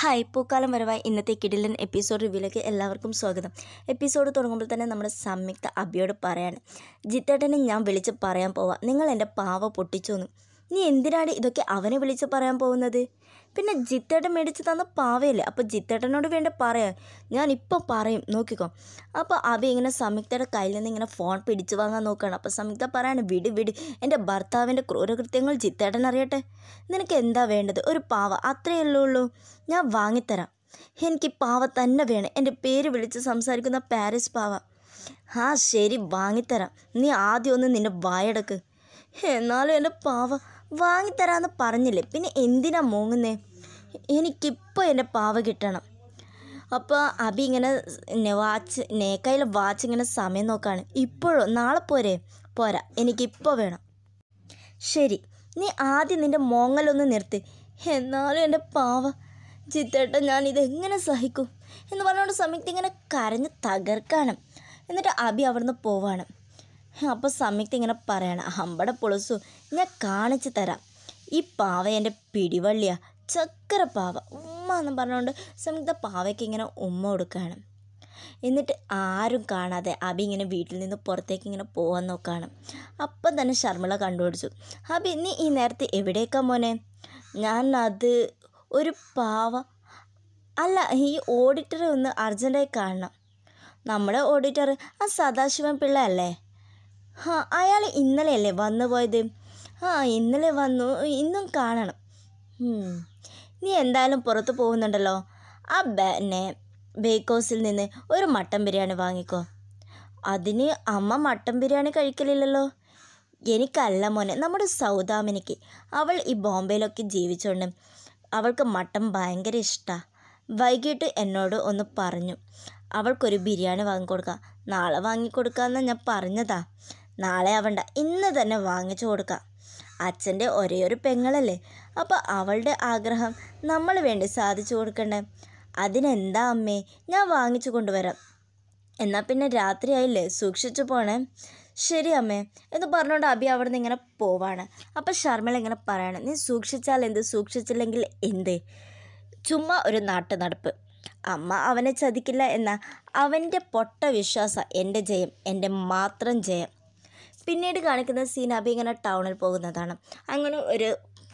hi പൂക്കാലം വരവായി ഇന്നത്തെ കിടിലൻ എപ്പിസോഡ് റിവ്യൂലേക്ക് എല്ലാവർക്കും സ്വാഗതം എപ്പിസോഡ് തുടങ്ങുമ്പോൾ തന്നെ നമ്മുടെ സംയുക്ത അബിയോട് പറയാണ് ജിത്തേട്ടനെ ഞാൻ വിളിച്ച് പറയാൻ പോവാം നിങ്ങൾ എൻ്റെ പാവ പൊട്ടിച്ചു നീ എന്തിനാണ് ഇതൊക്കെ അവനെ വിളിച്ച് പറയാൻ പോകുന്നത് പിന്നെ ജിത്തേട്ടൻ മേടിച്ച് തന്ന പാവയല്ലേ അപ്പോൾ ജിത്തേട്ടനോട് വേണ്ട പറയാം ഞാൻ ഇപ്പം പറയും നോക്കിക്കോ അപ്പോൾ അവ ഇങ്ങനെ സംയുക്തയുടെ കയ്യിൽ നിന്ന് ഇങ്ങനെ ഫോൺ പിടിച്ച് വാങ്ങാൻ നോക്കുകയാണ് അപ്പോൾ സംയുക്ത പറയാണ് വിട് വിട് എൻ്റെ ഭർത്താവിൻ്റെ ക്രൂരകൃത്യങ്ങൾ ജിത്തേട്ടൻ അറിയട്ടെ നിനക്ക് എന്താ വേണ്ടത് ഒരു പാവ അത്രയേ ഉള്ളൂ ഞാൻ വാങ്ങിത്തരാം എനിക്ക് പാവ തന്നെ വേണം എൻ്റെ പേര് വിളിച്ച് സംസാരിക്കുന്ന പാരീസ് പാവ ആ ശരി വാങ്ങിത്തരാം നീ ആദ്യം ഒന്ന് നിന്നെ വായടക്ക് എന്നാലും എൻ്റെ പാവ വാങ്ങിത്തരാമെന്ന് പറഞ്ഞില്ലേ പിന്നെ എന്തിനാ മോങ്ങുന്നേ എനിക്കിപ്പോൾ എൻ്റെ പാവ കിട്ടണം അപ്പോൾ അബി ഇങ്ങനെ വാച്ച് നേക്കയിൽ വാച്ച് ഇങ്ങനെ സമയം നോക്കാണ് ഇപ്പോഴോ നാളെ പോരെ പോരാ എനിക്കിപ്പോൾ വേണം ശരി നീ ആദ്യം നിൻ്റെ മോങ്ങലൊന്ന് നിർത്തി എന്നാലും എൻ്റെ പാവ ചിത്തേട്ട ഞാൻ ഇതെങ്ങനെ സഹിക്കും എന്ന് പറഞ്ഞുകൊണ്ട് സമയത്ത് ഇങ്ങനെ കരഞ്ഞ് തകർക്കാണ് എന്നിട്ട് അബി അവിടുന്ന് പോവാണ് അപ്പോൾ സംയുക്ത ഇങ്ങനെ പറയണം അമ്പട പൊളിസു ഞാൻ കാണിച്ചു തരാം ഈ പാവ എൻ്റെ പിടിവള്ളിയാ ചക്കര പാവ ഉമ്മ എന്ന് പറഞ്ഞുകൊണ്ട് സംയുക്ത പാവയ്ക്ക് ഇങ്ങനെ ഉമ്മ കൊടുക്കുകയാണ് എന്നിട്ട് ആരും കാണാതെ അബി ഇങ്ങനെ വീട്ടിൽ നിന്ന് പുറത്തേക്ക് ഇങ്ങനെ പോകാൻ നോക്കുകയാണ് അപ്പം തന്നെ ശർമ്മിള കണ്ടുപിടിച്ചു അബി നീ ഈ നേരത്തെ എവിടേക്കാ മോനെ ഞാൻ അത് ഒരു പാവ അല്ല ഈ ഓഡിറ്ററെ ഒന്ന് അർജൻറ്റായി കാണണം നമ്മുടെ ഓഡിറ്റർ ആ സദാശിവൻ പിള്ള അല്ലേ ഹാ അയാൾ ഇന്നലെയല്ലേ വന്നു പോയത് ആ ഇന്നലെ വന്നു ഇന്നും കാണണം നീ എന്തായാലും പുറത്ത് പോകുന്നുണ്ടല്ലോ ആ പിന്നെ ബേക്ക് ഹൗസിൽ നിന്ന് ഒരു മട്ടൻ ബിരിയാണി വാങ്ങിക്കോ അതിന് അമ്മ മട്ടൻ ബിരിയാണി കഴിക്കലില്ലല്ലോ എനിക്കല്ല മോനെ നമ്മുടെ സൗദാമിനിക്ക് അവൾ ഈ ബോംബെയിലൊക്കെ ജീവിച്ചോണ്ട് അവൾക്ക് മട്ടൻ ഭയങ്കര ഇഷ്ടമാണ് വൈകിട്ട് എന്നോട് ഒന്ന് പറഞ്ഞു അവൾക്കൊരു ബിരിയാണി വാങ്ങിക്കൊടുക്കാം നാളെ വാങ്ങിക്കൊടുക്കാമെന്ന് ഞാൻ പറഞ്ഞതാ നാളെ ആവണ്ട ഇന്ന് തന്നെ വാങ്ങിച്ചു കൊടുക്കാം അച്ഛൻ്റെ ഒരേയൊരു പെങ്ങളല്ലേ അപ്പോൾ അവളുടെ ആഗ്രഹം നമ്മൾ വേണ്ടി സാധിച്ചു കൊടുക്കണ്ടേ അതിനെന്താ അമ്മേ ഞാൻ വാങ്ങിച്ചു കൊണ്ടുവരാം എന്നാൽ പിന്നെ രാത്രിയായില്ലേ സൂക്ഷിച്ചു പോണേ ശരി അമ്മേ എന്ന് പറഞ്ഞുകൊണ്ട് അബി അവിടെ നിന്ന് ഇങ്ങനെ പോവാണ് അപ്പം ശർമ്മൾ ഇങ്ങനെ പറയാണ് നീ സൂക്ഷിച്ചാൽ എന്ത് സൂക്ഷിച്ചില്ലെങ്കിൽ എന്ത് ചുമ്മാ ഒരു നാട്ടു നടപ്പ് അമ്മ അവനെ ചതിക്കില്ല എന്ന അവൻ്റെ പൊട്ട വിശ്വാസം എൻ്റെ ജയം എൻ്റെ മാത്രം ജയം പിന്നീട് കാണിക്കുന്ന സീൻ അബി ഇങ്ങനെ ടൗണിൽ പോകുന്നതാണ് അങ്ങനെ ഒരു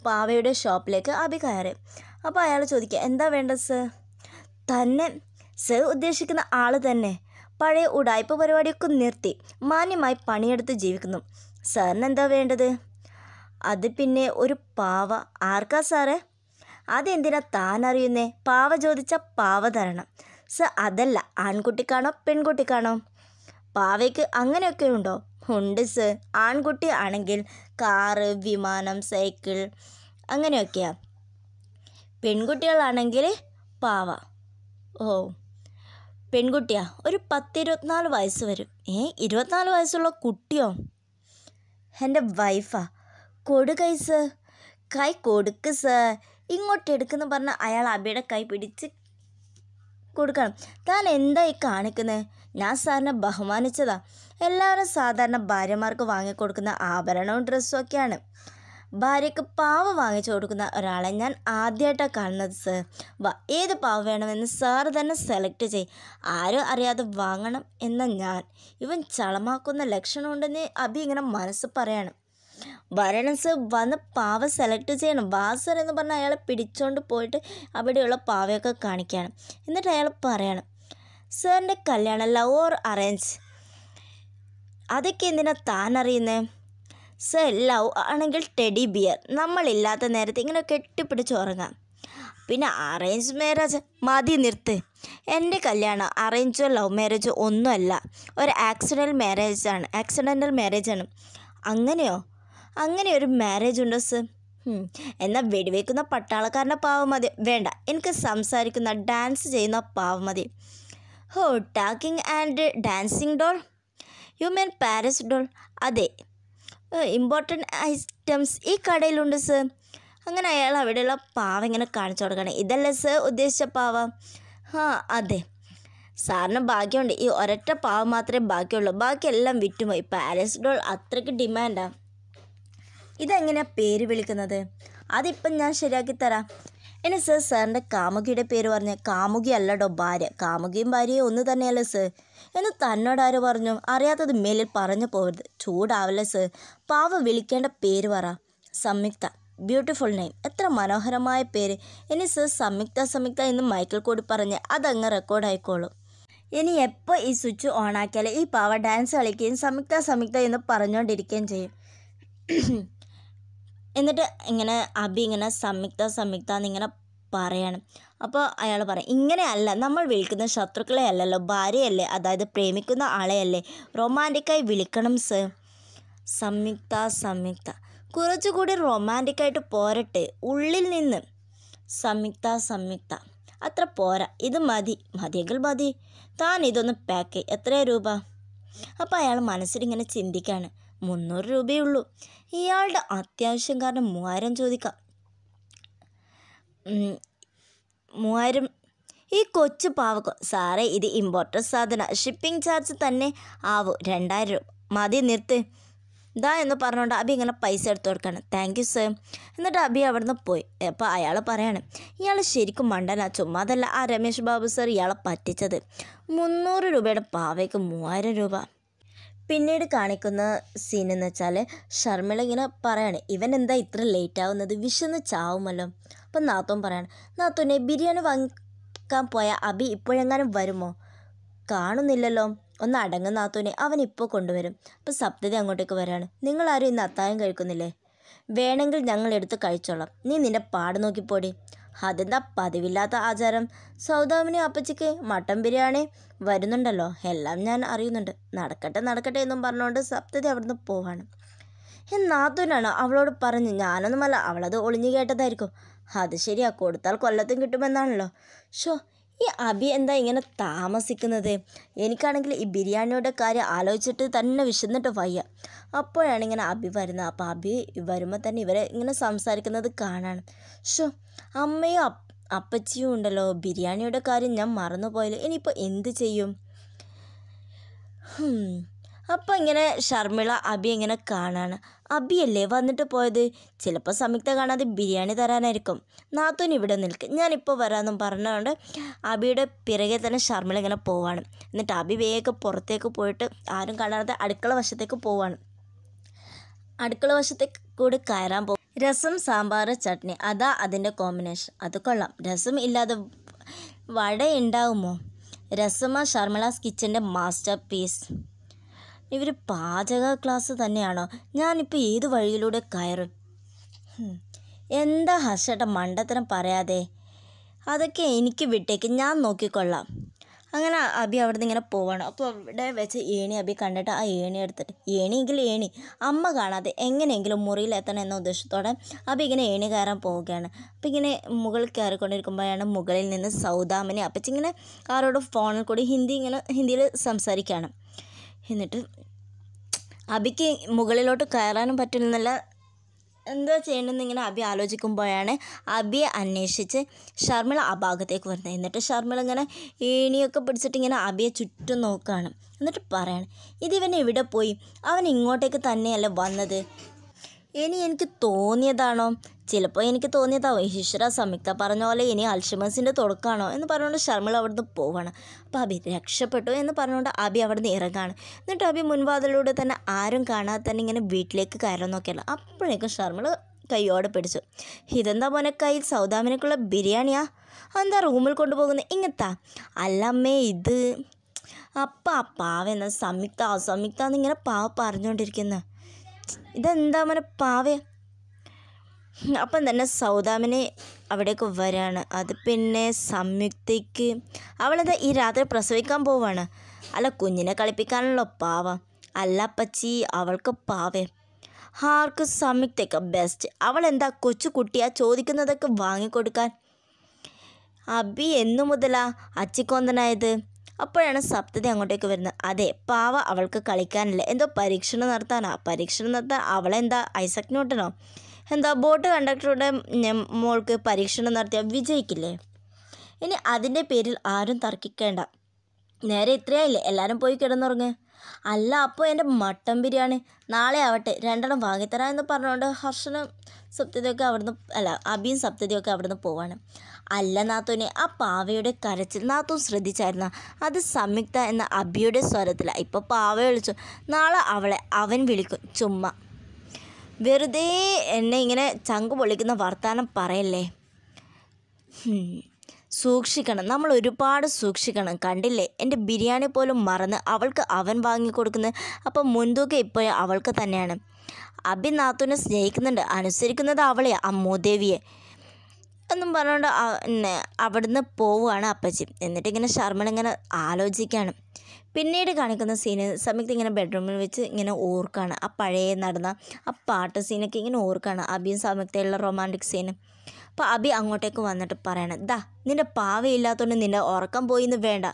പാവയുടെ ഷോപ്പിലേക്ക് അബി കയറി അപ്പോൾ അയാൾ ചോദിക്കുക എന്താ വേണ്ടത് സർ തന്നെ സർ ഉദ്ദേശിക്കുന്ന ആൾ തന്നെ പഴയ ഉടായ്പ പരിപാടിയൊക്കെ നിർത്തി മാന്യമായി പണിയെടുത്ത് ജീവിക്കുന്നു സാറിന് എന്താ വേണ്ടത് അത് പിന്നെ ഒരു പാവ ആർക്കാ സാറേ അതെന്തിനാ താൻ അറിയുന്നേ പാവ ചോദിച്ച പാവ തരണം സർ അതല്ല ആൺകുട്ടിക്കാണോ പെൺകുട്ടിക്കാണോ പാവയ്ക്ക് അങ്ങനെയൊക്കെ ഉണ്ടോ ഉണ്ട് സർ ആൺകുട്ടി ആണെങ്കിൽ കാറ് വിമാനം സൈക്കിൾ അങ്ങനെയൊക്കെയാണ് പെൺകുട്ടികളാണെങ്കിൽ പാവ ഓ പെൺകുട്ടിയാ ഒരു പത്തിരുപത്തിനാല് വയസ്സ് വരും ഏ ഇരുപത്തിനാല് വയസ്സുള്ള കുട്ടിയോ എൻ്റെ വൈഫാ കൊടുക്കൈ സർ കൈ കൊടുക്ക് സർ ഇങ്ങോട്ട് എടുക്കുന്ന പറഞ്ഞാൽ അയാൾ അബിയുടെ കൈ പിടിച്ച് കൊടുക്കണം താൻ എന്തായി കാണിക്കുന്നത് ഞാൻ സാറിനെ ബഹുമാനിച്ചതാ എല്ലാവരും സാധാരണ ഭാര്യമാർക്ക് വാങ്ങിക്കൊടുക്കുന്ന ആഭരണവും ഡ്രസ്സും ഒക്കെയാണ് ഭാര്യയ്ക്ക് പാവ വാങ്ങിച്ചു കൊടുക്കുന്ന ഒരാളെ ഞാൻ ആദ്യമായിട്ടാണ് കാണുന്നത് സർ വാ ഏത് പാവ വേണമെന്ന് സാറ് തന്നെ സെലക്ട് ചെയ് ആരും അറിയാതെ വാങ്ങണം എന്ന ഞാൻ ഇവൻ ചളമാക്കുന്ന ലക്ഷണമുണ്ടെന്ന് അഭി ഇങ്ങനെ മനസ്സ് പറയാണ് വരണം സർ വന്ന് പാവ സെലക്ട് ചെയ്യണം വാസർ എന്ന് പറഞ്ഞാൽ അയാളെ പിടിച്ചോണ്ട് പോയിട്ട് അവിടെയുള്ള പാവയൊക്കെ കാണിക്കുകയാണ് എന്നിട്ട് അയാൾ പറയണം സാറിൻ്റെ കല്യാണ ലവ് ഓർ അറേഞ്ച് അതൊക്കെ എന്തിനാ താൻ അറിയുന്നത് സർ ലവ് ആണെങ്കിൽ ടെഡി ബിയർ നമ്മളില്ലാത്ത നേരത്തെ ഇങ്ങനെ കെട്ടിപ്പിടിച്ച് ഉറങ്ങാം പിന്നെ അറേഞ്ച് മാരേജ് മതി നിർത്ത് എൻ്റെ കല്യാണം അറേഞ്ചോ ലവ് മാരേജോ ഒന്നുമല്ല ഒരു ആക്സിഡൻ്റൽ മാരേജാണ് ആക്സിഡൻ്റൽ മാരേജാണ് അങ്ങനെയോ അങ്ങനെ ഒരു മാരേജ് ഉണ്ടോ സർ എന്നാൽ വെടിവെക്കുന്ന പട്ടാളക്കാരൻ്റെ പാവം മതി വേണ്ട എനിക്ക് സംസാരിക്കുന്ന ഡാൻസ് ചെയ്യുന്ന പാവം മതി ഹോ talking and dancing doll you mean പാരസ് ഡോൾ അതെ ഇമ്പോർട്ടൻ്റ് ഐറ്റംസ് ഈ കടയിലുണ്ട് സർ അങ്ങനെ അയാൾ അവിടെയുള്ള പാവ ഇങ്ങനെ കാണിച്ചു കൊടുക്കണം ഇതല്ലേ സർ ഉദ്ദേശിച്ച പാവ ആ അതെ സാറിന് ഭാഗ്യമുണ്ട് ഈ ഒരൊറ്റ പാവ മാത്രമേ ബാക്കിയുള്ളൂ ബാക്കിയെല്ലാം വിറ്റുമോ ഈ പാരസ് ഡോൾ അത്രയ്ക്ക് ഡിമാൻഡാണ് ഇതെങ്ങനെയാണ് പേര് വിളിക്കുന്നത് അതിപ്പം ഞാൻ ശരിയാക്കി തരാം എന്നെ സർ സാറിൻ്റെ കാമുകിയുടെ പേര് പറഞ്ഞ് കാമുകി അല്ലടോ ഭാര്യ കാമുകിയും ഭാര്യയും ഒന്ന് തന്നെയല്ലേ സർ എന്ന് തന്നോടാര് പറഞ്ഞു അറിയാത്തത് മേലിൽ പറഞ്ഞു പോകരുത് ചൂടാവില്ല സർ പാവ വിളിക്കേണ്ട പേര് പറ സംയുക്ത ബ്യൂട്ടിഫുൾ നെയിം എത്ര മനോഹരമായ പേര് ഇനി സർ സംയുക്ത സംയുക്ത എന്ന് മൈക്കിൾ കൂടി പറഞ്ഞ് അതങ്ങ് റെക്കോർഡായിക്കോളും ഇനി എപ്പോൾ ഈ സ്വിച്ച് ഓൺ ഈ പാവ ഡാൻസ് കളിക്കുകയും സംയുക്ത സംയുക്ത എന്ന് പറഞ്ഞുകൊണ്ടിരിക്കുകയും ചെയ്യും എന്നിട്ട് ഇങ്ങനെ അബി ഇങ്ങനെ സംയുക്ത സംയുക്ത എന്നിങ്ങനെ പറയണം അപ്പോൾ അയാൾ പറയും ഇങ്ങനെയല്ല നമ്മൾ വിളിക്കുന്ന ശത്രുക്കളെ അല്ലല്ലോ ഭാര്യയല്ലേ അതായത് പ്രേമിക്കുന്ന ആളെയല്ലേ റൊമാൻറ്റിക്കായി വിളിക്കണം സർ സംയുക്ത സംയുക്ത കുറച്ചുകൂടി റൊമാൻറ്റിക്കായിട്ട് പോരട്ടെ ഉള്ളിൽ നിന്ന് സംയുക്ത സംയുക്ത അത്ര പോരാ ഇത് മതി മതിയെങ്കിൽ മതി താൻ ഇതൊന്ന് പാക്ക് എത്ര രൂപ അപ്പോൾ അയാൾ മനസ്സിലിങ്ങനെ ചിന്തിക്കുകയാണ് മുന്നൂറ് രൂപയുള്ളൂ ഇയാളുടെ അത്യാവശ്യം കാരണം മൂവായിരം ചോദിക്കാം മൂവായിരം ഈ കൊച്ചു പാവക്കോ സാറേ ഇത് ഇമ്പോർട്ടഡ് സാധന ഷിപ്പിംഗ് ചാർജ് തന്നെ ആവും രണ്ടായിരം രൂപ മതി നിർത്ത് ഇതാ എന്ന് പറഞ്ഞുകൊണ്ട് അബി ഇങ്ങനെ പൈസ എടുത്തു കൊടുക്കണം താങ്ക് യു സർ എന്നിട്ട് അബി അവിടുന്ന് പോയി അപ്പോൾ അയാൾ പറയാണ് ഇയാൾ ശരിക്കും മണ്ടന ചുമ്മാതല്ല ആ രമേശ് ബാബു സർ ഇയാളെ പറ്റിച്ചത് മുന്നൂറ് രൂപയുടെ പാവയ്ക്ക് മൂവായിരം രൂപ പിന്നീട് കാണിക്കുന്ന സീൻ എന്ന് വെച്ചാൽ ഷർമിള ഇങ്ങനെ പറയാണ് ഇവൻ എന്താ ഇത്ര ലേറ്റ് ആവുന്നത് വിശന്ന് ചാവുമല്ലോ അപ്പം നാത്തോൻ പറയാണ് നാത്തോനെ ബിരിയാണി വാങ്ങിക്കാൻ പോയ അബി ഇപ്പോഴെങ്ങാനും വരുമോ കാണുന്നില്ലല്ലോ ഒന്ന് അടങ്ങും നാത്തോനെ അവൻ ഇപ്പോൾ കൊണ്ടുവരും അപ്പം സപ്തത അങ്ങോട്ടേക്ക് വരാണ് നിങ്ങളാരും ഇന്ന് അത്തായം കഴിക്കുന്നില്ലേ വേണമെങ്കിൽ ഞങ്ങൾ എടുത്ത് കഴിച്ചോളാം നീ നിൻ്റെ പാട് നോക്കിപ്പോടി അതെന്താ പതിവില്ലാത്ത ആചാരം സൗദാമിനും അപ്പച്ചിക്ക് മട്ടൻ ബിരിയാണി വരുന്നുണ്ടല്ലോ എല്ലാം ഞാൻ അറിയുന്നുണ്ട് നടക്കട്ടെ നടക്കട്ടെ എന്നും പറഞ്ഞുകൊണ്ട് സപ്തതി അവിടുന്ന് പോവാണ് എന്നാത്തൂനാണ് അവളോട് പറഞ്ഞു ഞാനൊന്നുമല്ല അവളത് ഒളിഞ്ഞു കേട്ടതായിരിക്കും അത് ശരിയാ കൊടുത്താൽ കൊല്ലത്തും കിട്ടുമെന്നാണല്ലോ ഷോ ഈ അബി എന്താ ഇങ്ങനെ താമസിക്കുന്നത് എനിക്കാണെങ്കിൽ ഈ ബിരിയാണിയുടെ കാര്യം ആലോചിച്ചിട്ട് തന്നെ വിശന്നിട്ട് വയ്യ അപ്പോഴാണ് ഇങ്ങനെ അബി വരുന്നത് അപ്പോൾ അബി വരുമ്പോൾ തന്നെ ഇവരെ ഇങ്ങനെ സംസാരിക്കുന്നത് കാണാണ് ഷോ അമ്മയും അപ്പച്ചിയും ഉണ്ടല്ലോ ബിരിയാണിയുടെ കാര്യം ഞാൻ പോയല്ലോ ഇനിയിപ്പോൾ എന്ത് ചെയ്യും അപ്പം ഇങ്ങനെ ഷർമിള അബി ഇങ്ങനെ കാണാണ് അബിയല്ലേ വന്നിട്ട് പോയത് ചിലപ്പോൾ സംയുക്ത കാണാതെ ബിരിയാണി തരാനായിരിക്കും നാത്തൂൻ ഇവിടെ നിൽക്കും ഞാനിപ്പോൾ വരാമെന്നും പറഞ്ഞുകൊണ്ട് അബിയുടെ പിറകെ തന്നെ ഷർമിള ഇങ്ങനെ പോവാണ് എന്നിട്ട് അബി വേഗം പുറത്തേക്ക് പോയിട്ട് ആരും കാണാതെ അടുക്കള വശത്തേക്ക് പോവാണ് അടുക്കള വശത്തേക്ക് കൂടി കയറാൻ പോകും രസം സാമ്പാർ ചട്നി അതാ അതിൻ്റെ കോമ്പിനേഷൻ അത് കൊള്ളാം രസം ഇല്ലാതെ വട ഉണ്ടാവുമോ രസമ ഷർമിളാസ് കിച്ചൻ്റെ മാസ്റ്റർ പീസ് ഇവർ പാചക ക്ലാസ് തന്നെയാണോ ഞാനിപ്പോൾ ഏത് വഴിയിലൂടെ കയറും എന്താ ഹർഷേട്ട മണ്ടത്തരം പറയാതെ അതൊക്കെ എനിക്ക് വിട്ടേക്ക് ഞാൻ നോക്കിക്കൊള്ളാം അങ്ങനെ അബി അവിടെ നിന്ന് ഇങ്ങനെ പോവാണ് അപ്പോൾ അവിടെ വെച്ച് ഏണി അബി കണ്ടിട്ട് ആ ഏണി എടുത്തിട്ട് ഏണിയെങ്കിൽ ഏണി അമ്മ കാണാതെ എങ്ങനെയെങ്കിലും മുറിയിലെത്തണം എന്ന ഉദ്ദേശത്തോടെ അബി ഇങ്ങനെ ഏണി കയറാൻ പോവുകയാണ് അപ്പോൾ ഇങ്ങനെ മുകളിൽ കയറിക്കൊണ്ടിരിക്കുമ്പോഴാണ് മുകളിൽ നിന്ന് സൗദാമനെ അപ്പച്ചിങ്ങനെ ആരോടും ഫോണിൽ കൂടി ഹിന്ദി ഇങ്ങനെ ഹിന്ദിയിൽ സംസാരിക്കുകയാണ് എന്നിട്ട് അബിക്ക് മുകളിലോട്ട് കയറാനും പറ്റില്ലെന്നല്ല എന്താ ചെയ്യണമെന്ന് ഇങ്ങനെ അബി ആലോചിക്കുമ്പോഴാണ് അബിയെ അന്വേഷിച്ച് ഷർമിള ആ ഭാഗത്തേക്ക് വരുന്നത് എന്നിട്ട് ഷർമിള ഇങ്ങനെ ഏണിയൊക്കെ പിടിച്ചിട്ട് ഇങ്ങനെ അബിയെ ചുറ്റും നോക്കുകയാണ് എന്നിട്ട് പറയണം ഇതിവൻ ഇവിടെ പോയി അവൻ ഇങ്ങോട്ടേക്ക് തന്നെയല്ല വന്നത് ഇനി എനിക്ക് തോന്നിയതാണോ ചിലപ്പോൾ എനിക്ക് തോന്നിയതാവും ഈശ്വര സംയുക്ത പറഞ്ഞ പോലെ ഇനി അൽഷമസിൻ്റെ തുടക്കമാണോ എന്ന് പറഞ്ഞുകൊണ്ട് ഷർമിള അവിടുന്ന് പോവാണ് അപ്പോൾ അബി രക്ഷപ്പെട്ടു എന്ന് പറഞ്ഞുകൊണ്ട് അബി അവിടുന്ന് ഇറങ്ങാണ് എന്നിട്ട് അബി മുൻവാതിലൂടെ തന്നെ ആരും കാണാതെ തന്നെ ഇങ്ങനെ വീട്ടിലേക്ക് കയറാൻ നോക്കിയല്ല അപ്പോഴേക്കും ഷർമിള കൈയോടെ പിടിച്ചു ഇതെന്താ മോനെ കയ്യിൽ സൗദാമിനക്കുള്ള ബിരിയാണിയാ എന്താ റൂമിൽ കൊണ്ടുപോകുന്നത് ഇങ്ങനത്താ അല്ലമ്മേ ഇത് അപ്പം ആ പാവ എന്ന സംയുക്ത അസംയുക്ത എന്നിങ്ങനെ പാവ പറഞ്ഞുകൊണ്ടിരിക്കുന്നത് ഇതെന്താ മനെ പാവ അപ്പം തന്നെ സൗദാമിനെ അവിടേക്ക് വരാണ് അത് പിന്നെ സംയുക്തയ്ക്ക് അവളത് ഈ രാത്രി പ്രസവിക്കാൻ പോവാണ് അല്ല കുഞ്ഞിനെ കളിപ്പിക്കാനുള്ള പാവ അല്ല പച്ചി അവൾക്ക് പാവേ ആർക്ക് സംയുക്തയ്ക്ക് ബെസ്റ്റ് അവളെന്താ കൊച്ചു കുട്ടിയാ ചോദിക്കുന്നതൊക്കെ വാങ്ങിക്കൊടുക്കാൻ അബി എന്നു മുതലാ അച്ചിക്കൊന്തനായത് അപ്പോഴാണ് സപ്തതി അങ്ങോട്ടേക്ക് വരുന്നത് അതെ പാവ അവൾക്ക് കളിക്കാനില്ല എന്തോ പരീക്ഷണം നടത്താനാ പരീക്ഷണം നടത്താൻ അവളെന്താ ഐസക് ന്യൂട്ടനോ എന്താ ബോട്ട് കണ്ടക്ടറുടെ മോൾക്ക് പരീക്ഷണം നടത്തിയാൽ വിജയിക്കില്ലേ ഇനി അതിൻ്റെ പേരിൽ ആരും തർക്കിക്കേണ്ട നേരെ ഇത്രയായില്ലേ എല്ലാവരും പോയി കിടന്നുറങ്ങ് അല്ല അപ്പോൾ എൻ്റെ മട്ടൻ ബിരിയാണി നാളെ ആവട്ടെ രണ്ടെണ്ണം വാങ്ങിത്തരാം എന്ന് പറഞ്ഞുകൊണ്ട് ഹർഷനും സപ്തതിയൊക്കെ അവിടുന്ന് അല്ല അബിയും സപ്തതിയൊക്കെ അവിടുന്ന് പോവാണ് അല്ല നാത്തൂനെ ആ പാവയുടെ കരച്ചിൽ നാത്തു ശ്രദ്ധിച്ചായിരുന്നു അത് സംയുക്ത എന്ന അബിയുടെ സ്വരത്തിലാണ് ഇപ്പോൾ പാവ വിളിച്ചു നാളെ അവളെ അവൻ വിളിക്കും ചുമ്മാ വെറുതെ എന്നെ ഇങ്ങനെ ചങ്ക് പൊളിക്കുന്ന വർത്തമാനം പറയല്ലേ സൂക്ഷിക്കണം നമ്മൾ ഒരുപാട് സൂക്ഷിക്കണം കണ്ടില്ലേ എൻ്റെ ബിരിയാണി പോലും മറന്ന് അവൾക്ക് അവൻ വാങ്ങിക്കൊടുക്കുന്നത് അപ്പം മുൻതൂക്കം ഇപ്പോഴും അവൾക്ക് തന്നെയാണ് അബി നാത്തൂനെ സ്നേഹിക്കുന്നുണ്ട് അനുസരിക്കുന്നത് അവളെയാണ് അമ്മോദേവിയെ എന്നും പറഞ്ഞുകൊണ്ട് പിന്നെ അവിടുന്ന് പോവുകയാണ് അപ്പച്ചി എന്നിട്ട് ഇങ്ങനെ ശർമ്മൻ ഇങ്ങനെ ആലോചിക്കുകയാണ് പിന്നീട് കാണിക്കുന്ന സീന് സമയത്ത് ഇങ്ങനെ ബെഡ്റൂമിൽ വെച്ച് ഇങ്ങനെ ഓർക്കാണ് ആ പഴയ നടന്ന ആ പാട്ട് സീനൊക്കെ ഇങ്ങനെ ഓർക്കാണ് അബിയും സമയത്തുള്ള റൊമാൻറ്റിക് സീന് അപ്പോൾ അബി അങ്ങോട്ടേക്ക് വന്നിട്ട് പറയണം ദാ നിൻ്റെ പാവയില്ലാത്തതുകൊണ്ട് നിൻ്റെ ഉറക്കം പോയി എന്ന് വേണ്ട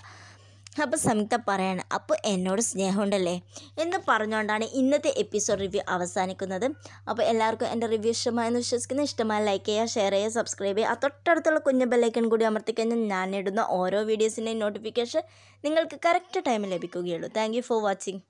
അപ്പോൾ സംയുക്ത പറയാണ് അപ്പോൾ എന്നോട് സ്നേഹമുണ്ടല്ലേ എന്ന് പറഞ്ഞുകൊണ്ടാണ് ഇന്നത്തെ എപ്പിസോഡ് റിവ്യൂ അവസാനിക്കുന്നത് അപ്പോൾ എല്ലാവർക്കും എൻ്റെ റിവ്യൂ ഇഷ്ടമായെന്ന് വിശ്വസിക്കുന്ന ഇഷ്ടമായി ലൈക്ക് ചെയ്യുക ഷെയർ ചെയ്യുക സബ്സ്ക്രൈബ് ചെയ്യുക ആ തൊട്ടടുത്തുള്ള കുഞ്ഞു ബെല്ലൈക്കൺ കൂടി അമർത്തിക്കഴിഞ്ഞാൽ ഞാൻ ഇടുന്ന ഓരോ വീഡിയോസിൻ്റെയും നോട്ടിഫിക്കേഷൻ നിങ്ങൾക്ക് കറക്റ്റ് ടൈമിൽ ലഭിക്കുകയുള്ളൂ താങ്ക് ഫോർ വാച്ചിങ്